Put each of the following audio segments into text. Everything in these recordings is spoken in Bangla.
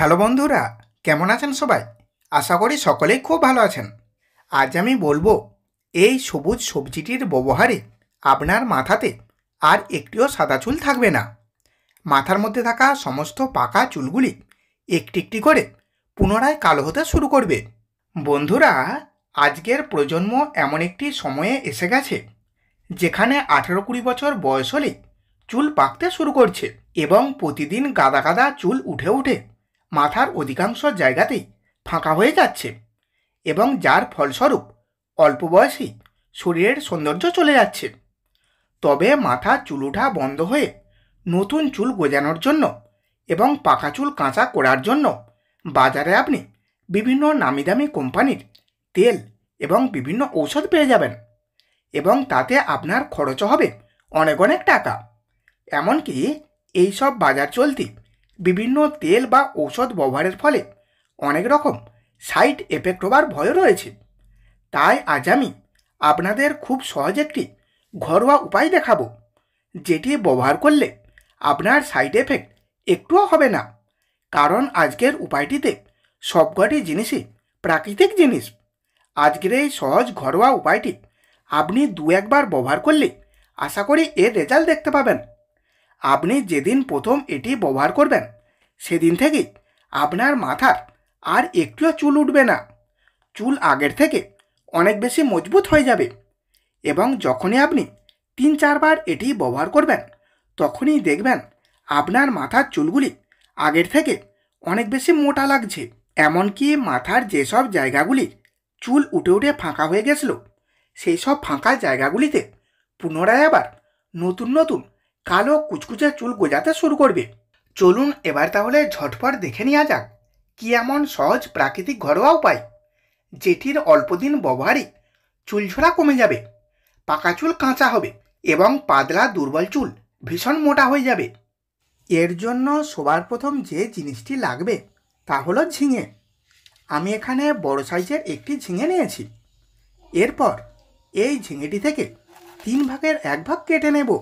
হ্যালো বন্ধুরা কেমন আছেন সবাই আশা করি সকলেই খুব ভালো আছেন আজ আমি বলবো এই সবুজ সবজিটির ব্যবহারে আপনার মাথাতে আর একটিও সাদা চুল থাকবে না মাথার মধ্যে থাকা সমস্ত পাকা চুলগুলি একটি একটি করে পুনরায় কালো হতে শুরু করবে বন্ধুরা আজকের প্রজন্ম এমন একটি সময়ে এসে গেছে যেখানে আঠেরো কুড়ি বছর বয়স হলেই চুল পাকতে শুরু করছে এবং প্রতিদিন গাদা গাদা চুল উঠে উঠে মাথার অধিকাংশ জায়গাতেই ফাঁকা হয়ে যাচ্ছে এবং যার ফলস্বরূপ অল্প বয়সেই শরীরের সৌন্দর্য চলে যাচ্ছে তবে মাথা চুল ওঠা বন্ধ হয়ে নতুন চুল গোজানোর জন্য এবং পাকা চুল কাঁচা করার জন্য বাজারে আপনি বিভিন্ন নামি দামি কোম্পানির তেল এবং বিভিন্ন ঔষধ পেয়ে যাবেন এবং তাতে আপনার খরচ হবে অনেক অনেক টাকা এমনকি এইসব বাজার চলতি বিভিন্ন তেল বা ঔষধ ব্যবহারের ফলে অনেক রকম সাইড এফেক্ট হবার ভয় রয়েছে তাই আজ আমি আপনাদের খুব সহজ একটি ঘরোয়া উপায় দেখাবো যেটি ব্যবহার করলে আপনার সাইড এফেক্ট একটুও হবে না কারণ আজকের উপায়টিতে সবকটি জিনিসই প্রাকৃতিক জিনিস আজকের এই সহজ ঘরোয়া উপায়টি আপনি দু একবার ব্যবহার করলে আশা করি এর রেজাল্ট দেখতে পাবেন আপনি যেদিন প্রথম এটি ব্যবহার করবেন সেদিন থেকেই আপনার মাথার আর একটুও চুল উঠবে না চুল আগের থেকে অনেক বেশি মজবুত হয়ে যাবে এবং যখনই আপনি তিন চারবার এটি ব্যবহার করবেন তখনই দেখবেন আপনার মাথার চুলগুলি আগের থেকে অনেক বেশি মোটা লাগছে এমনকি মাথার যেসব জায়গাগুলি চুল উঠে উঠে ফাঁকা হয়ে গেছিল সেই সব ফাঁকা জায়গাগুলিতে পুনরায় আবার নতুন নতুন কালো কুচকুচে চুল গোজাতে শুরু করবে চলুন এবার তাহলে ঝটপট দেখে নেওয়া যাক কি এমন সহজ প্রাকৃতিক ঘরোয়া উপায় যেটির অল্পদিন ব্যবহারে চুল ঝরা কমে যাবে পাকা চুল কাঁচা হবে এবং পাতলা দুর্বল চুল ভীষণ মোটা হয়ে যাবে এর জন্য সবার প্রথম যে জিনিসটি লাগবে তা হলো ঝিঙে আমি এখানে বড় সাইজের একটি ঝিঙে নিয়েছি এরপর এই ঝিঙেটি থেকে তিন ভাগের এক ভাগ কেটে নেবো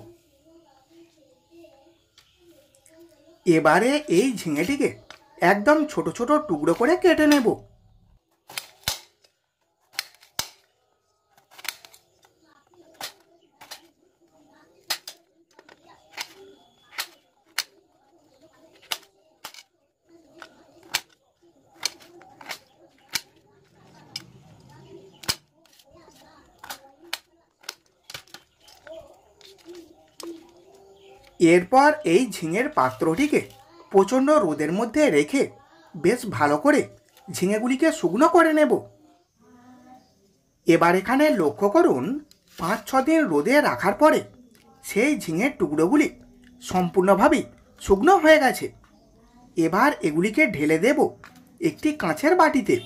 এবারে এই ঝিঙেটিকে একদম ছোট ছোট টুকরো করে কেটে নেবো এরপর এই ঝিঙের পাত্রটিকে প্রচণ্ড রোদের মধ্যে রেখে বেশ ভালো করে ঝিঙেগুলিকে শুকনো করে নেব এবার এখানে লক্ষ্য করুন পাঁচ ছ দিন রোদে রাখার পরে সেই ঝিঙের টুকরোগুলি সম্পূর্ণভাবেই শুকনো হয়ে গেছে এবার এগুলিকে ঢেলে দেব একটি কাঁচের বাটিতে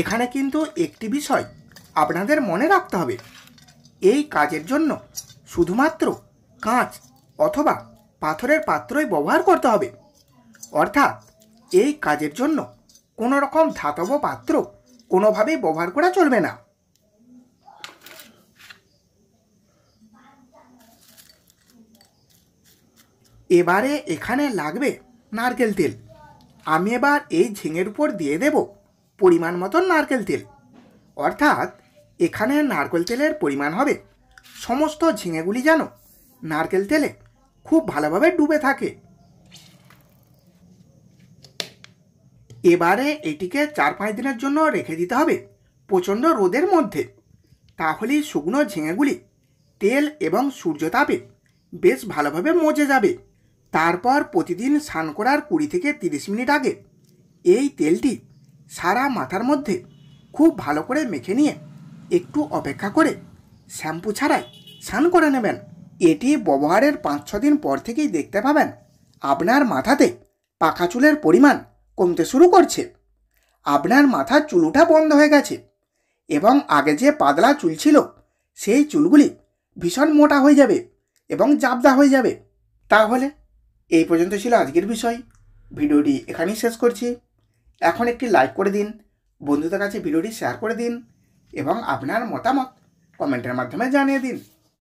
এখানে কিন্তু একটি বিষয় আপনাদের মনে রাখতে হবে এই কাজের জন্য শুধুমাত্র কাঁচ অথবা পাথরের পাত্রই ব্যবহার করতে হবে অর্থাৎ এই কাজের জন্য কোনো রকম ধাতব পাত্র কোনোভাবেই ব্যবহার করা চলবে না এবারে এখানে লাগবে নারকেল তেল আমি এবার এই ঝিঙের উপর দিয়ে দেব পরিমাণ মতন নারকেল তেল অর্থাৎ এখানে নারকেল তেলের পরিমাণ হবে সমস্ত ঝিঙেগুলি যেন নারকেল তেলে খুব ভালোভাবে ডুবে থাকে এবারে এটিকে চার পাঁচ দিনের জন্য রেখে দিতে হবে প্রচণ্ড রোদের মধ্যে তাহলেই শুকনো ঝিঙেগুলি তেল এবং সূর্যতাপে বেশ ভালোভাবে মজে যাবে তারপর প্রতিদিন স্নান করার কুড়ি থেকে তিরিশ মিনিট আগে এই তেলটি সারা মাথার মধ্যে খুব ভালো করে মেখে নিয়ে একটু অপেক্ষা করে শ্যাম্পু ছাড়াই স্নান করে নেবেন এটি ব্যবহারের পাঁচ ছ দিন পর থেকেই দেখতে পাবেন আপনার মাথাতে পাখা চুলের পরিমাণ কমতে শুরু করছে আপনার মাথার চুলুটা বন্ধ হয়ে গেছে এবং আগে যে পাতলা চুল ছিল সেই চুলগুলি ভীষণ মোটা হয়ে যাবে এবং জাবদা হয়ে যাবে তাহলে এই পর্যন্ত ছিল আজকের বিষয় ভিডিওটি এখানেই শেষ করছি এখন একটি লাইক করে দিন বন্ধুদের কাছে ভিডিওটি শেয়ার করে দিন এবং আপনার মতামত কমেন্টের মাধ্যমে জানিয়ে দিন